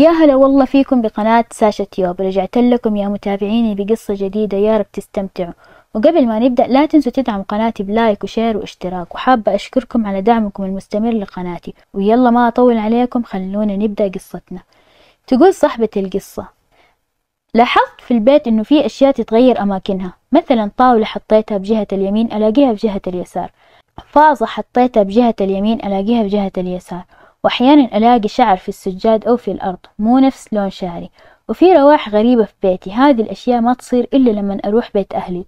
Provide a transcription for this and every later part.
يا هلا والله فيكم بقناة ساشا تيوب رجعت لكم يا متابعيني بقصة جديدة يا رب تستمتعوا وقبل ما نبدأ لا تنسوا تدعموا قناتي بلايك وشير واشتراك وحابة أشكركم على دعمكم المستمر لقناتي ويلا ما أطول عليكم خلونا نبدأ قصتنا تقول صاحبة القصة لاحظت في البيت إنه في أشياء تتغير أماكنها مثلا طاولة حطيتها بجهة اليمين ألاقيها بجهة اليسار فازة حطيتها بجهة اليمين ألاقيها بجهة اليسار وأحيانا ألاقي شعر في السجاد أو في الأرض مو نفس لون شعري وفي رواح غريبة في بيتي هذه الأشياء ما تصير إلا لما أروح بيت أهلي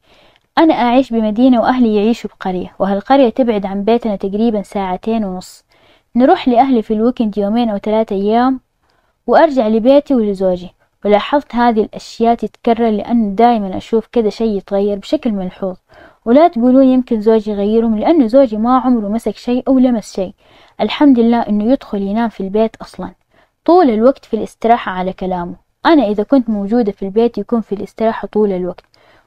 أنا أعيش بمدينة وأهلي يعيشوا بقرية وهالقرية تبعد عن بيتنا تقريبا ساعتين ونص نروح لأهلي في الويكند يومين أو ثلاثة أيام وأرجع لبيتي ولزوجي ولاحظت هذه الأشياء تتكرر لأن دايما أشوف كذا شي يتغير بشكل ملحوظ ولا تقولون يمكن زوجي يغيرهم لأنه زوجي ما عمره مسك شيء أو لمس شيء الحمد لله إنه يدخل ينام في البيت أصلا طول الوقت في الاستراحة على كلامه أنا إذا كنت موجودة في البيت يكون في الاستراحة طول الوقت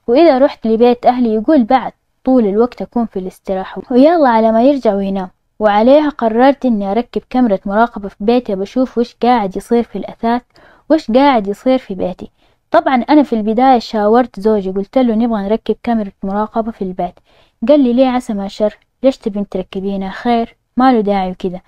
وإذا رحت لبيت أهلي يقول بعد طول الوقت أكون في الاستراحة ويلا على ما يرجع وينام وعليها قررت إني أركب كاميرا مراقبة في بيتي بشوف وش قاعد يصير في الأثاث وش قاعد يصير في بيتي طبعا أنا في البداية شاورت زوجي قلت له نبغى نركب كاميرا مراقبة في البيت قال لي ليه عسى ما شر ليش تبين تركبينها خير ما له داعي وكذا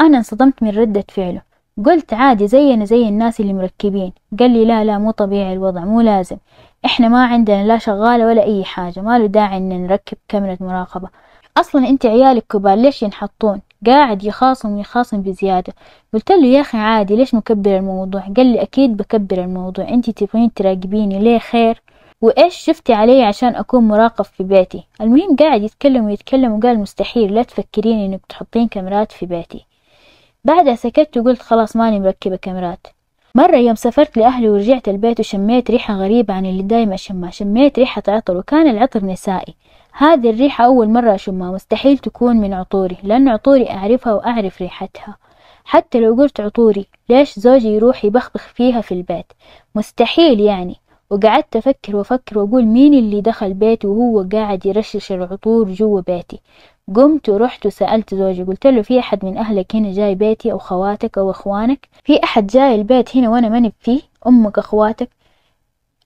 أنا انصدمت من ردة فعله قلت عادي زينا زي الناس اللي مركبين قال لي لا لا مو طبيعي الوضع مو لازم احنا ما عندنا لا شغالة ولا اي حاجة ما له داعي ان نركب كاميرا مراقبة اصلا انت عيالك كبار ليش ينحطون قاعد يخاصم ويخاصم بزيادة قلت له يا أخي عادي ليش مكبر الموضوع قال لي أكيد بكبر الموضوع أنت تبغين تراقبيني ليه خير وإيش شفتي علي عشان أكون مراقب في بيتي المهم قاعد يتكلم ويتكلم وقال مستحيل لا تفكرين إنك تحطين كاميرات في بيتي بعدها سكت وقلت خلاص ماني مركبة كاميرات مرة يوم سافرت لأهلي ورجعت البيت وشميت ريحة غريبة عن اللي دايما أشمها شميت ريحة عطر وكان العطر نسائي هذه الريحة أول مرة أشمها مستحيل تكون من عطوري لأن عطوري أعرفها وأعرف ريحتها حتى لو قلت عطوري ليش زوجي يروح يبخبخ فيها في البيت مستحيل يعني وقعدت أفكر وأفكر وأقول مين اللي دخل بيتي وهو قاعد يرشش العطور جوا بيتي قمت ورحت وسألت زوجي قلت له في أحد من أهلك هنا جاي بيتي أو خواتك أو أخوانك في أحد جاي البيت هنا وأنا ماني فيه أمك أخواتك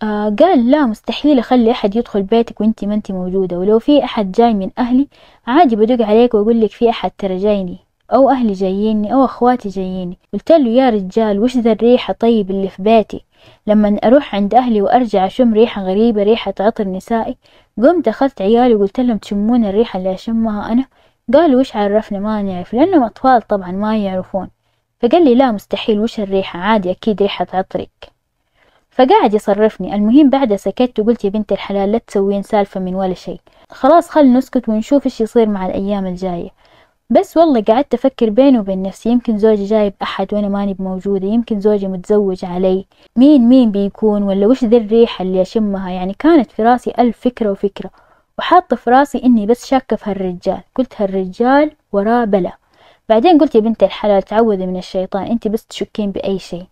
آه قال لا مستحيل أخلي أحد يدخل بيتك وإنتي ما إنتي موجودة ولو في أحد جاي من أهلي عادي بدق عليك وأقول لك في أحد ترى جايني أو أهلي جاييني أو أخواتي جاييني قلت له يا رجال وش ذا الريحة طيب اللي في بيتي لما أروح عند أهلي وأرجع أشم ريحة غريبة ريحة عطر نسائي قمت أخذت عيالي وقلت لهم تشمون الريحة اللي أشمها أنا قالوا وش عرفنا ما نعرف لأنهم أطفال طبعا ما يعرفون فقال لي لا مستحيل وش الريحة عادي أكيد ريحة عطرك فقاعد يصرفني المهم بعدها سكت وقلت يا بنت الحلال لا تسوين سالفة من ولا شيء خلاص خل نسكت ونشوف ايش يصير مع الأيام الجاية بس والله قعدت أفكر بيني وبين نفسي يمكن زوجي جايب أحد وأنا ماني بموجودة يمكن زوجي متزوج علي مين مين بيكون ولا وش ذي الريحة اللي أشمها يعني كانت في راسي ألف فكرة وفكرة وحاطة في راسي إني بس شاكة في هالرجال قلت هالرجال وراه بلا بعدين قلت يا بنت الحلال تعوذي من الشيطان أنت بس تشكين بأي شيء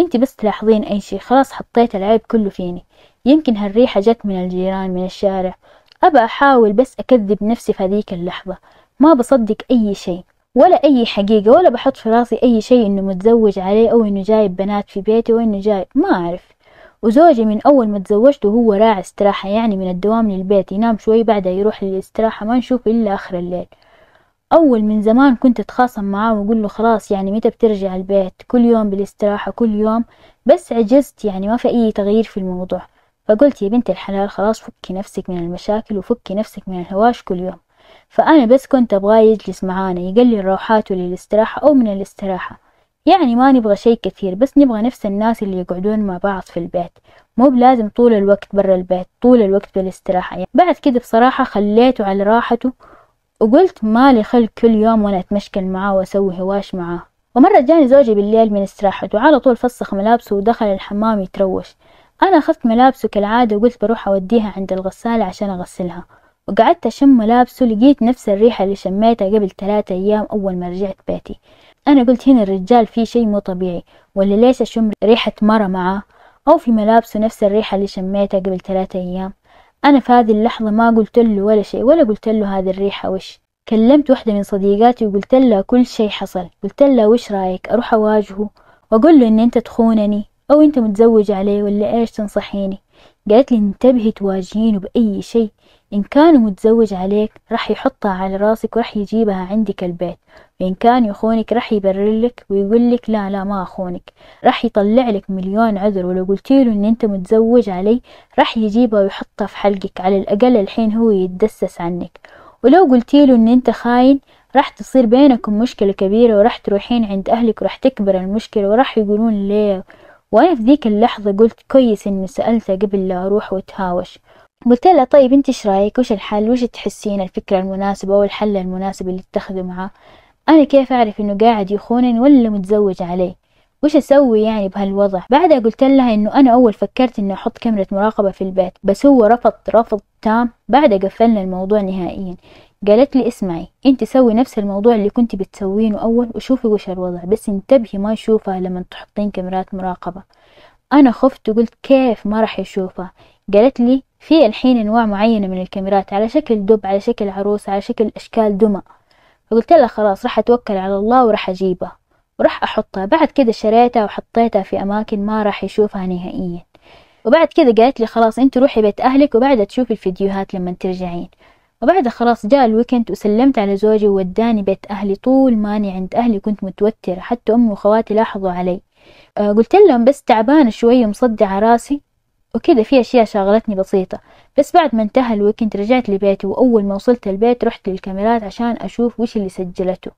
انت بس تلاحظين اي شي خلاص حطيت العيب كله فيني يمكن هالريحة جت من الجيران من الشارع أبى أحاول بس أكذب نفسي في هذيك اللحظة ما بصدق أي شي ولا أي حقيقة ولا بحط في راسي أي شي إنه متزوج عليه أو إنه جايب بنات في بيتي وإنه جاي ما أعرف وزوجي من أول ما تزوجته هو راعي استراحة يعني من الدوام للبيت ينام شوي بعدها يروح للاستراحة ما نشوف إلا آخر الليل أول من زمان كنت أتخاصم معاه وأقول له خلاص يعني متى بترجع البيت كل يوم بالاستراحة كل يوم بس عجزت يعني ما في أي تغيير في الموضوع فقلت يا بنت الحلال خلاص فكي نفسك من المشاكل وفكي نفسك من الهواش كل يوم فأنا بس كنت أبغاه يجلس معانا يقلل روحاته للاستراحة أو من الاستراحة يعني ما نبغى شي كثير بس نبغى نفس الناس اللي يقعدون مع بعض في البيت مو بلازم طول الوقت برا البيت طول الوقت بالاستراحة يعني بعد كده بصراحة خليته على راحته وقلت مالي خلق كل يوم وأنا أتمشكل معاه وأسوي هواش معاه ومرة جاني زوجي بالليل من استراحة وعلى طول فسخ ملابسه ودخل الحمام يتروش أنا أخذت ملابسه كالعادة وقلت بروح أوديها عند الغسالة عشان أغسلها وقعدت أشم ملابسه لقيت نفس الريحة اللي شميتها قبل ثلاثة أيام أول ما رجعت بيتي أنا قلت هنا الرجال فيه شي مو طبيعي ولا ليش أشم ريحة مرة معاه أو في ملابسه نفس الريحة اللي شميتها قبل ثلاثة أيام أنا في هذه اللحظة ما قلت له ولا شيء ولا قلت له هذه الريحة وش كلمت واحدة من صديقاتي وقلت لها كل شيء حصل قلت لها وش رايك أروح أواجهه وأقول له إن أنت تخونني أو أنت متزوج عليه ولا إيش تنصحيني قالت لي انتبهي تواجهينه بأي شيء إن كان متزوج عليك راح يحطها على راسك وراح يجيبها عندك البيت وإن كان يخونك راح يبررلك ويقولك ويقول لك لا لا ما أخونك راح يطلع لك مليون عذر ولو قلت له إن أنت متزوج علي راح يجيبها ويحطها في حلقك على الأقل الحين هو يتدسس عنك ولو قلت له إن أنت خاين راح تصير بينكم مشكلة كبيرة وراح تروحين عند أهلك وراح تكبر المشكلة وراح يقولون ليه وأنا في ذيك اللحظة قلت كويس إني سألته قبل لا أروح وأتهاوش قلت لها طيب انت ايش رايك وش الحل وش تحسين الفكره المناسبه او الحل المناسب اللي اتخذه معاه انا كيف اعرف انه قاعد يخونني ولا متزوج عليه وش اسوي يعني بهالوضع بعدها قلت لها انه انا اول فكرت اني احط كاميرا مراقبه في البيت بس هو رفض رفض تام بعدها قفلنا الموضوع نهائيا قالت لي اسمعي انت سوي نفس الموضوع اللي كنت بتسوينه اول وشوفي وش الوضع بس انتبهي ما يشوفها لما تحطين كاميرات مراقبه انا خفت وقلت كيف ما راح يشوفها قالت لي في الحين انواع معينة من الكاميرات على شكل دب على شكل عروس على شكل اشكال دمى فقلت لها خلاص راح اتوكل على الله وراح اجيبها وراح احطها بعد كذا شريتها وحطيتها في اماكن ما راح يشوفها نهائيا وبعد كذا قالت لي خلاص انت روحي بيت اهلك وبعدها تشوفي الفيديوهات لما ترجعين وبعدها خلاص جاء الويكند وسلمت على زوجي ووداني بيت أهلي طول ماني عند أهلي كنت متوترة حتى أمي وخواتي لاحظوا علي آه، قلت لهم بس تعبانة شوي مصدعة راسي وكذا في أشياء شغلتني بسيطة بس بعد ما انتهى الويكند رجعت لبيتي وأول ما وصلت البيت رحت للكاميرات عشان أشوف وش اللي سجلته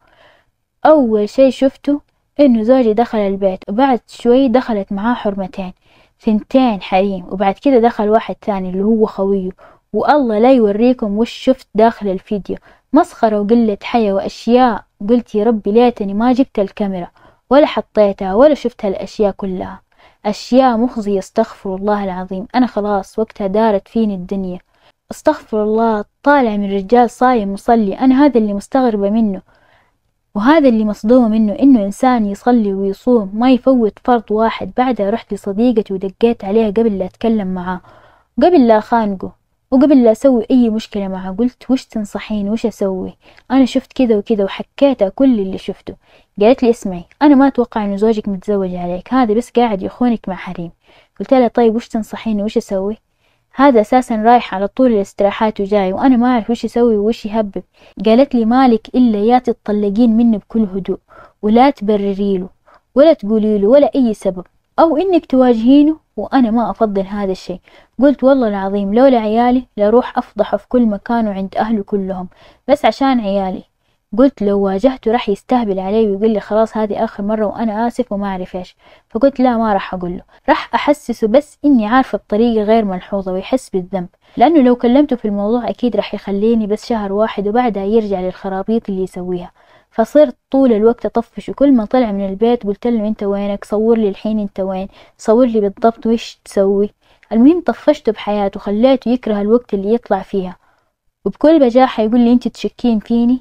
أول شي شفته إنه زوجي دخل البيت وبعد شوي دخلت معاه حرمتين ثنتين حريم وبعد كده دخل واحد ثاني اللي هو خويه والله لا يوريكم وش شفت داخل الفيديو مسخرة وقلة حياة وأشياء قلت يا ربي ليتني ما جبت الكاميرا ولا حطيتها ولا شفت هالأشياء كلها أشياء مخزية استغفر الله العظيم أنا خلاص وقتها دارت فيني الدنيا استغفر الله طالع من رجال صايم مصلي أنا هذا اللي مستغربة منه وهذا اللي مصدومة منه إنه إنسان يصلي ويصوم ما يفوت فرض واحد بعدها رحت لصديقتي ودقيت عليها قبل لا أتكلم معاه قبل لا أخانقه وقبل لا أسوي أي مشكلة معه قلت وش تنصحين وش أسوي أنا شفت كذا وكذا وحكيتها كل اللي شفته قالت لي اسمعي أنا ما أتوقع إن زوجك متزوج عليك هذا بس قاعد يخونك مع حريم قلت لها طيب وش تنصحيني وش أسوي هذا أساسا رايح على طول الاستراحات وجاي وأنا ما أعرف وش يسوي وش يهبب قالت لي مالك إلا يا تتطلقين منه بكل هدوء ولا تبرري له ولا تقولي له ولا أي سبب أو إنك تواجهينه وأنا ما أفضل هذا الشي قلت والله العظيم لولا عيالي لروح أفضحه في كل مكان وعند أهله كلهم بس عشان عيالي قلت لو واجهته راح يستهبل علي ويقول لي خلاص هذه آخر مرة وأنا آسف وما أعرف إيش فقلت لا ما راح أقوله راح أحسسه بس إني عارفة بطريقة غير ملحوظة ويحس بالذنب لأنه لو كلمته في الموضوع أكيد راح يخليني بس شهر واحد وبعدها يرجع للخرابيط اللي يسويها فصرت طول الوقت أطفش وكل ما طلع من البيت قلت له أنت وينك صور لي الحين أنت وين صور لي بالضبط وش تسوي المهم طفشته بحياته وخليته يكره الوقت اللي يطلع فيها وبكل بجاحة يقول لي أنت تشكين فيني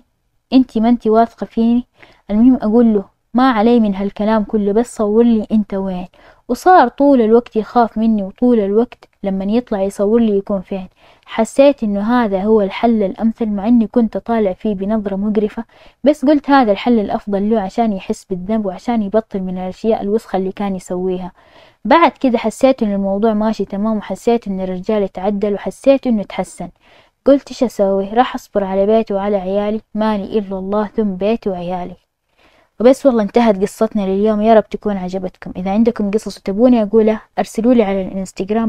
أنت ما أنت واثقة فيني المهم أقول له ما علي من هالكلام كله بس صور لي أنت وين وصار طول الوقت يخاف مني وطول الوقت لما يطلع يصور لي يكون فين حسيت إنه هذا هو الحل الأمثل مع إني كنت أطالع فيه بنظرة مقرفة بس قلت هذا الحل الأفضل له عشان يحس بالذنب وعشان يبطل من الأشياء الوسخة اللي كان يسويها بعد كده حسيت إن الموضوع ماشي تمام وحسيت إن الرجال تعدل وحسيت إنه تحسن قلت إيش أسوي راح أصبر على بيتي وعلى عيالي مالي إلا الله ثم بيتي وعيالي وبس والله انتهت قصتنا لليوم يا رب تكون عجبتكم إذا عندكم قصص وتبوني اقولها أرسلولي على الانستغرام